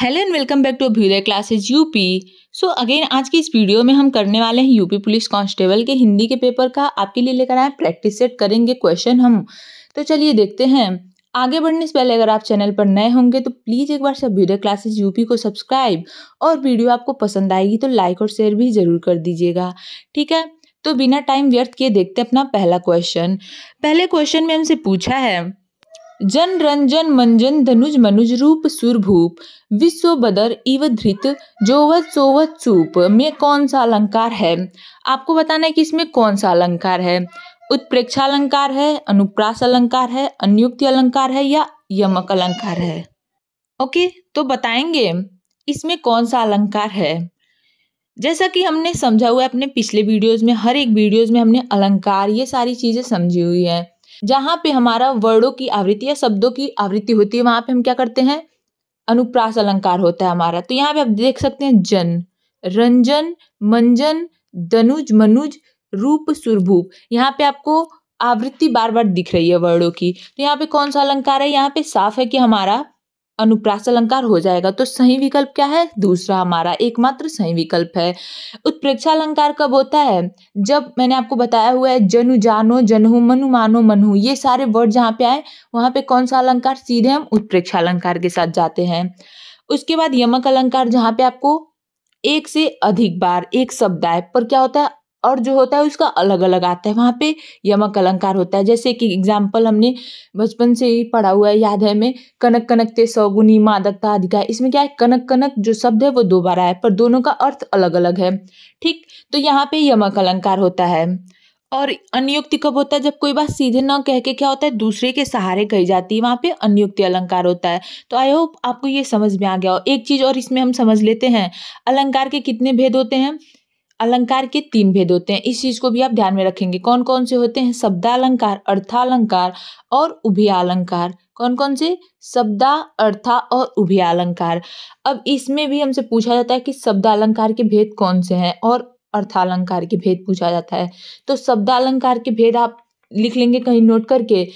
hello and welcome back to Abhyudaya classes UP so again आज की इस वीडियो में हम करने वाले हैं यूपी पुलिस कांस्टेबल के हिंदी के पेपर का आपके लिए लेकर आए प्रैक्टिस सेट करेंगे क्वेश्चन हम तो चलिए देखते हैं आगे बढ़ने से पहले अगर आप चैनल पर नए होंगे तो प्लीज़ एक बार से अभ्युदय क्लासेज यूपी को सब्सक्राइब और वीडियो आपको पसंद आएगी तो लाइक और शेयर भी ज़रूर कर दीजिएगा ठीक है तो बिना टाइम व्यर्थ किए देखते अपना पहला क्वेश्चन पहले क्वेश्चन में हमसे पूछा है जन रंजन मंजन धनुज मनुज रूप सुरभूप विश्व बदर इव धृत जोवत सोवत सूप में कौन सा अलंकार है आपको बताना है कि इसमें कौन सा अलंकार है उत्प्रेक्षा अलंकार है अनुप्रास अलंकार है अनुयुक्ति अलंकार है या यमक अलंकार है ओके तो बताएंगे इसमें कौन सा अलंकार है जैसा कि हमने समझा हुआ है अपने पिछले वीडियोज में हर एक वीडियोज में हमने अलंकार ये सारी चीज़ें समझी हुई है जहां पे हमारा वर्डों की आवृत्ति या शब्दों की आवृत्ति होती है वहां पे हम क्या करते हैं अनुप्रास अलंकार होता है हमारा तो यहाँ पे आप देख सकते हैं जन रंजन मंजन दनुज मनुज रूप सुरभूप यहाँ पे आपको आवृत्ति बार बार दिख रही है वर्डों की तो यहाँ पे कौन सा अलंकार है यहाँ पे साफ है कि हमारा अनुप्रास अलंकार हो जाएगा तो सही विकल्प क्या है दूसरा हमारा एकमात्र सही विकल्प है उत्प्रेक्षा अलंकार कब होता है जब मैंने आपको बताया हुआ है जनु जानो जनहु मनु मानो मनहु ये सारे वर्ड जहाँ पे आए वहाँ पे कौन सा अलंकार सीधे हम उत्प्रेक्षा अलंकार के साथ जाते हैं उसके बाद यमक अलंकार जहाँ पे आपको एक से अधिक बार एक शब्द आए पर क्या होता है और जो होता है उसका अलग अलग आता है वहाँ पे यमक अलंकार होता है जैसे कि एग्जाम्पल हमने बचपन से ही पढ़ा हुआ है याद है हमें कनक कनक ते सौगुनी मादकता अधिका इसमें क्या है कनक कनक जो शब्द है वो दोबारा है पर दोनों का अर्थ अलग अलग है ठीक तो यहाँ पे यमक अलंकार होता है और अनियुक्ति कब होता है जब कोई बात सीधे ना कह के क्या होता है दूसरे के सहारे कही जाती है वहाँ पे अनियुक्ति अलंकार होता है तो आई होप आपको ये समझ में आ गया हो एक चीज़ और इसमें हम समझ लेते हैं अलंकार के कितने भेद होते हैं अलंकार के तीन भेद होते हैं इस चीज को भी आप ध्यान में रखेंगे कौन कौन से होते हैं शब्दालंकार अर्थालंकार और उभयालंकार कौन कौन से शब्दा अर्था और उभयालंकार अब इसमें भी हमसे पूछा जाता है कि शब्दालंकार के भेद कौन से हैं और अर्थालंकार के भेद पूछा जाता है तो शब्दालंकार के भेद आप लिख लेंगे कहीं नोट करके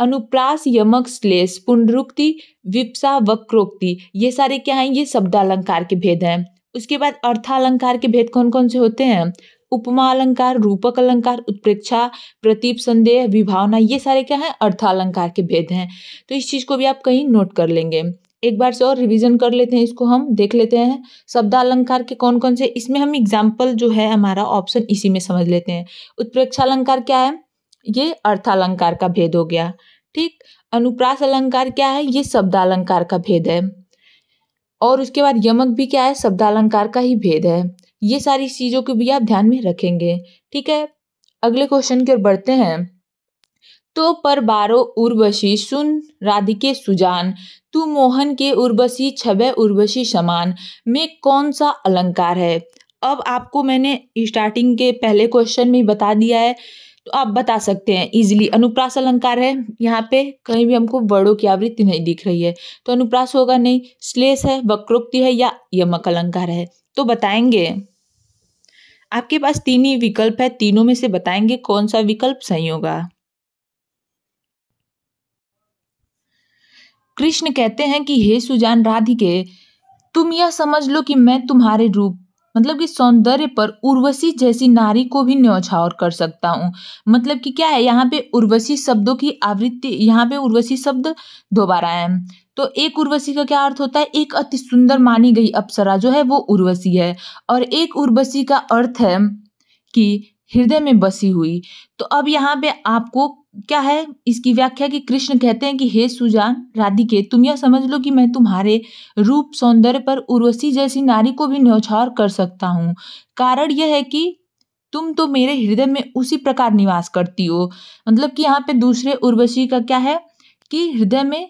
अनुप्रास यमक श्लेष पुनरुक्ति विप्सा वक्रोक्ति ये सारे क्या हैं ये शब्दालंकार के भेद हैं उसके बाद अर्थालंकार के भेद कौन कौन से होते हैं उपमा अलंकार रूपक अलंकार उत्प्रेक्षा प्रतीप संदेह विभावना ये सारे क्या हैं अर्थालंकार के भेद हैं तो इस चीज़ को भी आप कहीं नोट कर लेंगे एक बार से और रिवीजन कर लेते हैं इसको हम देख लेते हैं शब्दालंकार के कौन कौन से इसमें हम एग्जाम्पल जो है हमारा ऑप्शन इसी में समझ लेते हैं उत्प्रेक्षा अलंकार क्या है ये अर्थालंकार का भेद हो गया ठीक अनुप्रास अलंकार क्या है ये शब्दालंकार का भेद है और उसके बाद यमक भी क्या है शब्दालंकार का ही भेद है ये सारी चीज़ों को भी आप ध्यान में रखेंगे ठीक है अगले क्वेश्चन की ओर बढ़ते हैं तो पर बारो उर्वशी सुन राधिके सुजान तू मोहन के उर्वशी छबे उर्वशी समान में कौन सा अलंकार है अब आपको मैंने स्टार्टिंग के पहले क्वेश्चन में बता दिया है तो आप बता सकते हैं इजिली अनुप्रास अलंकार है यहाँ पे कहीं भी हमको वर्णों की आवृत्ति नहीं दिख रही है तो अनुप्रास होगा नहीं श्लेष है वक्रोक्ति है या यमक अलंकार है तो बताएंगे आपके पास तीन ही विकल्प है तीनों में से बताएंगे कौन सा विकल्प सही होगा कृष्ण कहते हैं कि हे सुजान राधिके तुम यह समझ लो कि मैं तुम्हारे रूप मतलब कि सौंदर्य पर उर्वशी जैसी नारी को भी न्यौछावर कर सकता हूँ मतलब कि क्या है यहाँ पे उर्वशी शब्दों की आवृत्ति यहाँ पे उर्वशी शब्द दोबारा है तो एक उर्वशी का क्या अर्थ होता है एक अति सुंदर मानी गई अप्सरा जो है वो उर्वशी है और एक उर्वशी का अर्थ है कि हृदय में बसी हुई तो अब यहाँ पे आपको क्या है इसकी व्याख्या कि कृष्ण कहते हैं कि हे सुजान राधिके तुम यह समझ लो कि मैं तुम्हारे रूप सौंदर्य पर उर्वशी जैसी नारी को भी न्यौछावर कर सकता हूँ कारण यह है कि तुम तो मेरे हृदय में उसी प्रकार निवास करती हो मतलब कि यहाँ पे दूसरे उर्वशी का क्या है कि हृदय में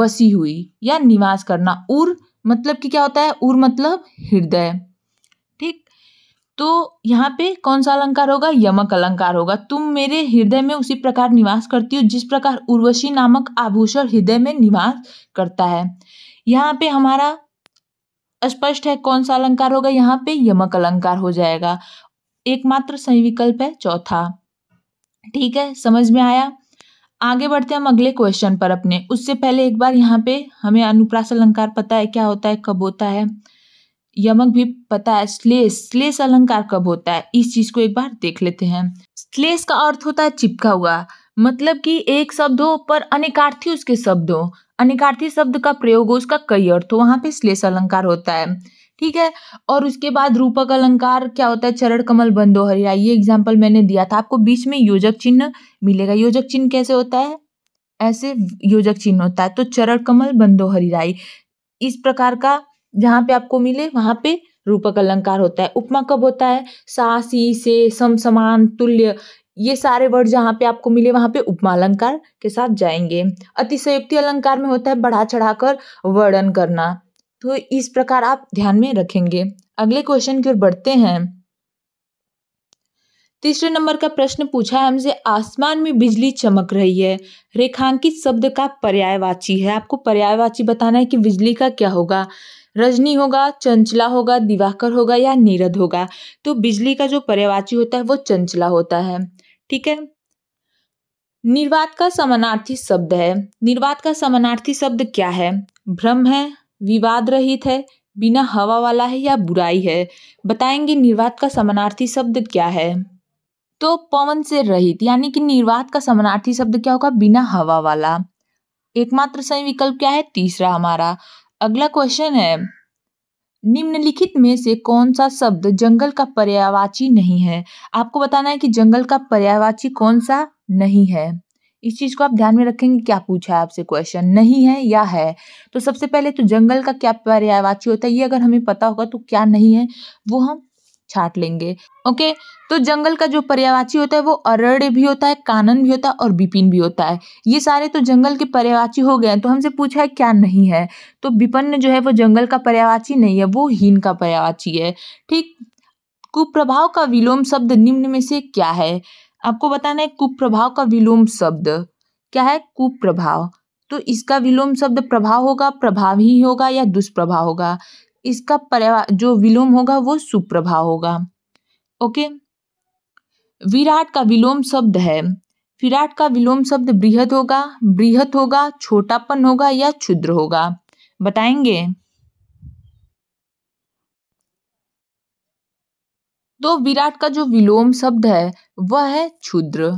बसी हुई या निवास करना उर मतलब कि क्या होता है उर मतलब हृदय तो यहाँ पे कौन सा अलंकार होगा यमक अलंकार होगा तुम मेरे हृदय में उसी प्रकार निवास करती हो जिस प्रकार उर्वशी नामक आभूषण हृदय में निवास करता है यहाँ पे हमारा स्पष्ट है कौन सा अलंकार होगा यहाँ पे यमक अलंकार हो जाएगा एकमात्र सही विकल्प है चौथा ठीक है समझ में आया आगे बढ़ते हम अगले क्वेश्चन पर अपने उससे पहले एक बार यहाँ पे हमें अनुप्रास अलंकार पता है क्या होता है कब होता है यमक भी पता है श्लेष श्लेष अलंकार कब होता है इस चीज को एक बार देख लेते हैं श्लेष का अर्थ होता है चिपका हुआ मतलब कि एक शब्द हो पर अनेकार्थी उसके हो अनेकार्थी शब्द का प्रयोग हो उसका कई अर्थ हो वहां पे श्लेष अलंकार होता है ठीक है और उसके बाद रूपक अलंकार क्या होता है चरण कमल बंदो हरिया ये एग्जाम्पल मैंने दिया था आपको बीच में योजक चिन्ह मिलेगा योजक चिन्ह कैसे होता है ऐसे योजक चिन्ह होता है तो चरण कमल बंदो हरिराई इस प्रकार का जहाँ पे आपको मिले वहाँ पे रूपक अलंकार होता है उपमा कब होता है सासी से सम समान तुल्य ये सारे वर्ड जहाँ पे आपको मिले वहाँ पे उपमा अलंकार के साथ जाएंगे अतिशयुक्ति अलंकार में होता है बढ़ा चढ़ाकर वर्णन करना तो इस प्रकार आप ध्यान में रखेंगे अगले क्वेश्चन की ओर बढ़ते हैं तीसरे नंबर का प्रश्न पूछा है हमसे आसमान में बिजली चमक रही है रेखांकित शब्द का पर्यायवाची है आपको पर्यायवाची बताना है कि बिजली का क्या होगा रजनी होगा चंचला होगा दिवाकर होगा या नीरद होगा तो बिजली का जो पर्यायवाची होता है वो चंचला होता है ठीक है निर्वात का समानार्थी शब्द है निर्वात का समानार्थी शब्द क्या है भ्रम है विवाद रहित है बिना हवा वाला है या बुराई है बताएंगे निर्वात का समानार्थी शब्द क्या है तो पवन से रहित यानी कि निर्वात का समानार्थी शब्द क्या होगा बिना हवा वाला एकमात्र सही विकल्प क्या है तीसरा हमारा अगला क्वेश्चन है निम्नलिखित में से कौन सा शब्द जंगल का पर्यावाची नहीं है आपको बताना है कि जंगल का पर्यावाची कौन सा नहीं है इस चीज़ को आप ध्यान में रखेंगे क्या पूछा है आपसे क्वेश्चन नहीं है या है तो सबसे पहले तो जंगल का क्या पर्यायवाची होता है ये अगर हमें पता होगा तो क्या नहीं है वो हम छाट लेंगे ओके तो जंगल का जो पर्यावाची होता है वो अरड़ भी होता है कानन भी होता है और बिपिन भी होता है ये सारे तो जंगल के पर्यावाची हो गए तो हमसे पूछा है क्या नहीं है तो विपन्न जो है वो जंगल का पर्यावाची नहीं है वो हीन का पर्यावाची है ठीक कुप्रभाव का विलोम शब्द निम्न में से क्या है आपको बताना है कुप्रभाव का विलोम शब्द क्या है कुप्रभाव तो इसका विलोम शब्द प्रभाव होगा प्रभाव ही होगा या दुष्प्रभाव होगा इसका पर्या जो विलोम होगा वो सुप्रभा होगा ओके विराट का विलोम शब्द है विराट का विलोम शब्द बृहद होगा बृहद होगा छोटापन होगा या क्षुद्र होगा बताएंगे तो विराट का जो विलोम शब्द है वह है क्षुद्र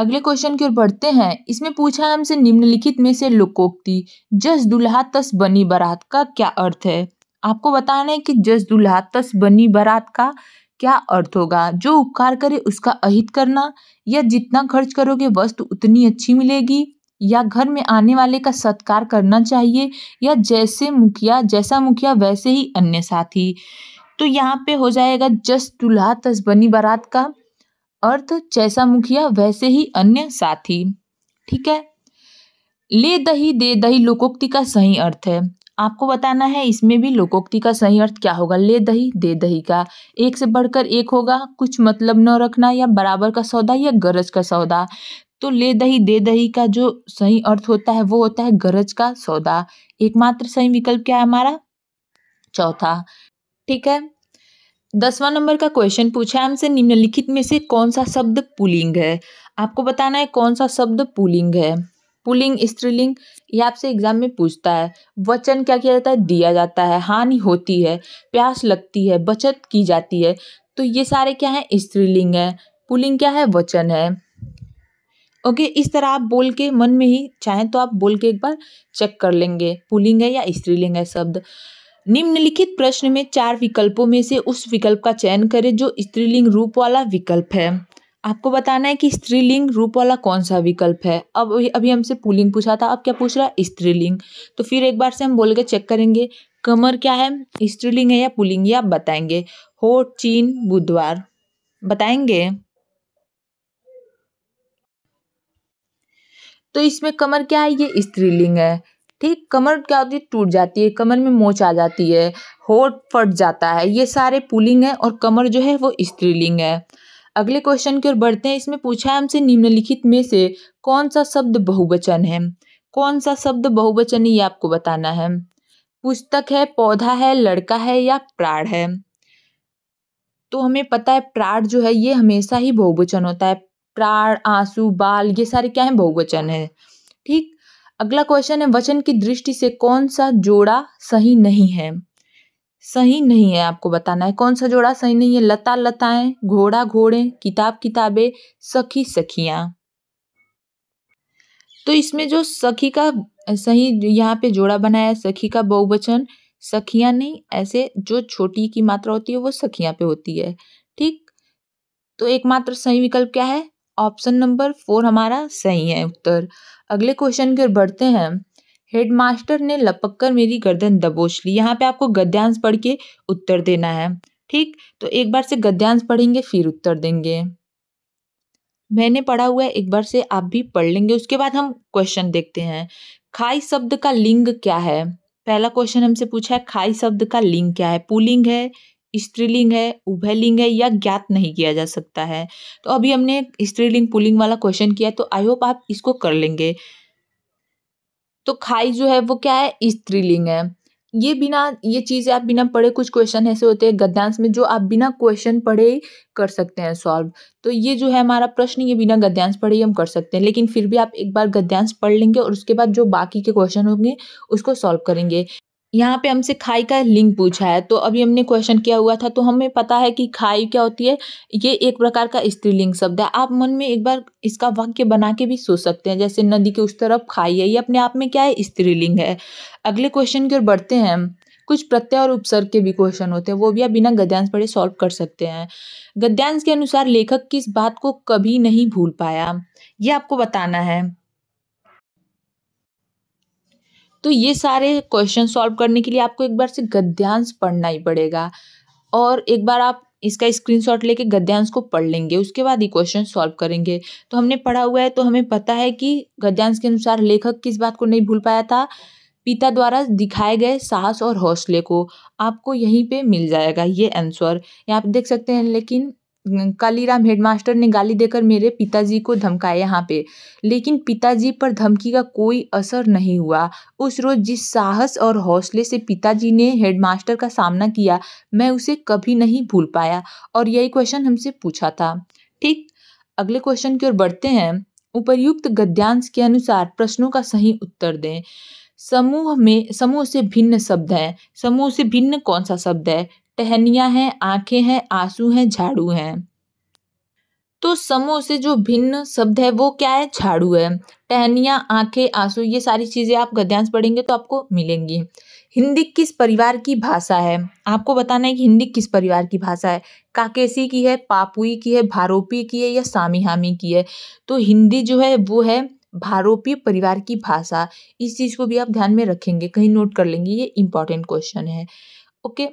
अगले क्वेश्चन की ओर बढ़ते हैं इसमें पूछा है हमसे निम्नलिखित में से लोकोक्ति जस दुल्हा तस बनी बरात का क्या अर्थ है आपको बताना है कि जस दुल्हा तस बनी बरात का क्या अर्थ होगा जो उपकार करे उसका अहित करना या जितना खर्च करोगे वस्तु उतनी अच्छी मिलेगी या घर में आने वाले का सत्कार करना चाहिए या जैसे मुखिया जैसा मुखिया वैसे ही अन्य साथी तो यहाँ पे हो जाएगा जस दुल्हा तस बनी बरात का अर्थ जैसा मुखिया वैसे ही अन्य साथी ठीक है ले दही दे दही लोकोक्ति का सही अर्थ है आपको बताना है इसमें भी लोकोक्ति का सही अर्थ क्या होगा ले दही दे दही का एक से बढ़कर एक होगा कुछ मतलब न रखना या बराबर का सौदा या गरज का सौदा तो ले दही दे दही का जो सही अर्थ होता है वो होता है गरज का सौदा एकमात्र सही विकल्प क्या है हमारा चौथा ठीक है दसवां नंबर का क्वेश्चन पूछा है हमसे निम्नलिखित में से कौन सा शब्द पुलिंग है आपको बताना है कौन सा शब्द पुलिंग है पुलिंग स्त्रीलिंग यह आपसे एग्जाम में पूछता है वचन क्या किया जाता है दिया जाता है हानि होती है प्यास लगती है बचत की जाती है तो ये सारे क्या है स्त्रीलिंग है पुलिंग क्या है वचन है ओके इस तरह आप बोल के मन में ही चाहें तो आप बोल के एक बार चेक कर लेंगे पुलिंग है या स्त्रीलिंग है शब्द निम्नलिखित प्रश्न में चार विकल्पों में से उस विकल्प का चयन करें जो स्त्रीलिंग रूप वाला विकल्प है आपको बताना है कि स्त्रीलिंग रूप वाला कौन सा विकल्प है अब अभी हमसे पुलिंग पूछा था अब क्या पूछ रहा है स्त्रीलिंग तो फिर एक बार से हम बोल के चेक करेंगे कमर क्या है स्त्रीलिंग है या पुलिंग या आप बताएंगे हो चीन बुधवार बताएंगे तो इसमें कमर क्या है ये स्त्रीलिंग है ठीक कमर क्या होती है टूट जाती है कमर में मोच आ जाती है होठ फट जाता है ये सारे पुलिंग है और कमर जो है वो स्त्रीलिंग है अगले क्वेश्चन की ओर बढ़ते हैं इसमें पूछा है हमसे निम्नलिखित में से कौन सा शब्द बहुवचन है कौन सा शब्द बहुवचन ये आपको बताना है पुस्तक है पौधा है लड़का है या प्राण है तो हमें पता है प्राण जो है ये हमेशा ही बहुवचन होता है प्राण आंसू बाल ये सारे क्या है बहुवचन है ठीक अगला क्वेश्चन है वचन की दृष्टि से कौन सा जोड़ा सही नहीं है सही नहीं है आपको बताना है कौन सा जोड़ा सही नहीं है लता लताएं घोड़ा घोड़े किताब किताबें सखी सखियां तो इसमें जो सखी का सही यहाँ पे जोड़ा बनाया सखी का बहुवचन सखियां नहीं ऐसे जो छोटी की मात्रा होती है वो सखियां पे होती है ठीक तो एकमात्र सही विकल्प क्या है ऑप्शन नंबर फोर हमारा सही है उत्तर अगले क्वेश्चन की ओर बढ़ते हैं हेडमास्टर ने लपक कर मेरी गर्दन दबोच ली यहाँ पे आपको गद्यांश पढ़ के उत्तर देना है ठीक तो एक बार से गद्यांश पढ़ेंगे फिर उत्तर देंगे मैंने पढ़ा हुआ है एक बार से आप भी पढ़ लेंगे उसके बाद हम क्वेश्चन देखते हैं खाई शब्द का लिंग क्या है पहला क्वेश्चन हमसे पूछा है खाई शब्द का लिंग क्या है पुलिंग है स्त्रीलिंग है उभयलिंग है या ज्ञात नहीं किया जा सकता है तो अभी हमने स्त्रीलिंग पुलिंग वाला क्वेश्चन किया तो आई होप आप इसको कर लेंगे तो खाई जो है वो क्या है स्त्रीलिंग है ये बिना ये चीज़ें आप बिना पढ़े कुछ क्वेश्चन ऐसे होते हैं गद्यांश में जो आप बिना क्वेश्चन पढ़े ही कर सकते हैं सॉल्व तो ये जो है हमारा प्रश्न ये बिना गद्यांश पढ़े ही हम कर सकते हैं लेकिन फिर भी आप एक बार गद्यांश पढ़ लेंगे और उसके बाद जो बाकी के क्वेश्चन होंगे उसको सॉल्व करेंगे यहाँ पे हमसे खाई का लिंग पूछा है तो अभी हमने क्वेश्चन किया हुआ था तो हमें पता है कि खाई क्या होती है ये एक प्रकार का स्त्रीलिंग शब्द है आप मन में एक बार इसका वाक्य बना के भी सोच सकते हैं जैसे नदी के उस तरफ खाई है ये अपने आप में क्या है स्त्रीलिंग है अगले क्वेश्चन की ओर बढ़ते हैं कुछ प्रत्यय और उपसर्ग के भी क्वेश्चन होते हैं वो भी आप बिना गद्यांश पढ़े सॉल्व कर सकते हैं गद्यांश के अनुसार लेखक किस बात को कभी नहीं भूल पाया ये आपको बताना है तो ये सारे क्वेश्चन सॉल्व करने के लिए आपको एक बार से गद्यांश पढ़ना ही पड़ेगा और एक बार आप इसका स्क्रीनशॉट लेके गद्यांश को पढ़ लेंगे उसके बाद ही क्वेश्चन सॉल्व करेंगे तो हमने पढ़ा हुआ है तो हमें पता है कि गद्यांश के अनुसार लेखक किस बात को नहीं भूल पाया था पिता द्वारा दिखाए गए साहस और हौसले को आपको यहीं पे मिल जाएगा ये आंसर यहाँ पे देख सकते हैं लेकिन कालीराम हेडमास्टर ने गाली देकर मेरे पिताजी को धमकाया यहाँ पे लेकिन पिताजी पर धमकी का कोई असर नहीं हुआ उस रोज़ जिस साहस और हौसले से पिताजी ने हेडमास्टर का सामना किया मैं उसे कभी नहीं भूल पाया और यही क्वेश्चन हमसे पूछा था ठीक अगले क्वेश्चन की ओर बढ़ते हैं उपर्युक्त गद्यांश के अनुसार प्रश्नों का सही उत्तर दें समूह में समूह से भिन्न शब्द है समूह से भिन्न कौन सा शब्द है टहनिया हैं आंखें हैं आंसू हैं झाड़ू हैं तो समूह से जो भिन्न शब्द है वो क्या है झाड़ू है टहनिया आंखें आंसू ये सारी चीज़ें आप गद्यांश पढ़ेंगे तो आपको मिलेंगी हिंदी किस परिवार की भाषा है आपको बताना है कि हिंदी किस परिवार की भाषा है काकेसी की है पापुई की है भारोपी की है या सामी हामी की है तो हिंदी जो है वो है भारोपी परिवार की भाषा इस चीज़ को भी आप ध्यान में रखेंगे कहीं नोट कर लेंगे ये इंपॉर्टेंट क्वेश्चन है ओके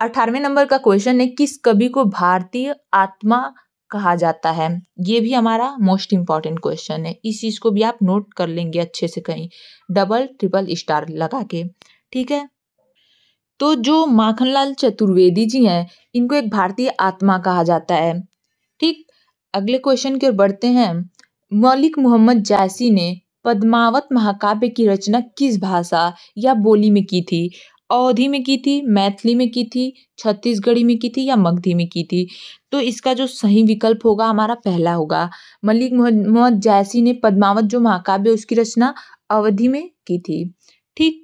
अठारहवें नंबर का क्वेश्चन है किस कवि को भारतीय आत्मा कहा जाता है ये भी हमारा मोस्ट इम्पॉर्टेंट क्वेश्चन है इस चीज़ को भी आप नोट कर लेंगे अच्छे से कहीं डबल ट्रिपल स्टार लगा के ठीक है तो जो माखनलाल चतुर्वेदी जी हैं इनको एक भारतीय आत्मा कहा जाता है ठीक अगले क्वेश्चन की ओर बढ़ते हैं मलिक मोहम्मद जायसी ने पद्मावत महाकाव्य की रचना किस भाषा या बोली में की थी अवधि में की थी मैथिली में की थी छत्तीसगढ़ी में की थी या मगधी में की थी तो इसका जो सही विकल्प होगा हमारा पहला होगा मलिक मोहम्मद जैसी ने पद्मावत जो महाकाव्य उसकी रचना अवधि में की थी ठीक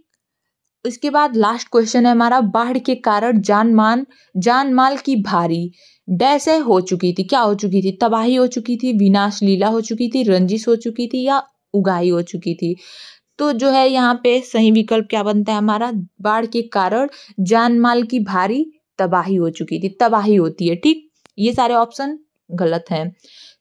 उसके बाद लास्ट क्वेश्चन है हमारा बाढ़ के कारण जान मान जान माल की भारी डैसे हो चुकी थी क्या हो चुकी थी तबाही हो चुकी थी विनाश लीला हो चुकी थी रंजिश हो चुकी थी या उगाही हो चुकी थी तो जो है यहाँ पे सही विकल्प क्या बनता है हमारा बाढ़ के कारण जान माल की भारी तबाही हो चुकी थी तबाही होती है ठीक ये सारे ऑप्शन गलत हैं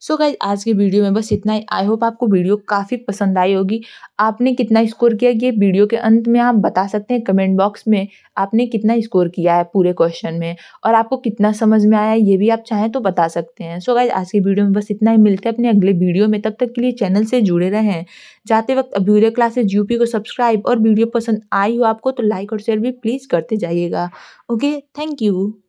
सो गाइज आज के वीडियो में बस इतना ही आई होप आपको वीडियो काफ़ी पसंद आई होगी आपने कितना स्कोर किया ये वीडियो के अंत में आप बता सकते हैं कमेंट बॉक्स में आपने कितना स्कोर किया है पूरे क्वेश्चन में और आपको कितना समझ में आया है ये भी आप चाहें तो बता सकते हैं सो गाइज आज के वीडियो में बस इतना ही मिलते हैं अपने अगले वीडियो में तब तक के लिए चैनल से जुड़े रहें जाते वक्त अभ्यूरे क्लासेज यूपी को सब्सक्राइब और वीडियो पसंद आई हो आपको तो लाइक और शेयर भी प्लीज़ करते जाइएगा ओके थैंक यू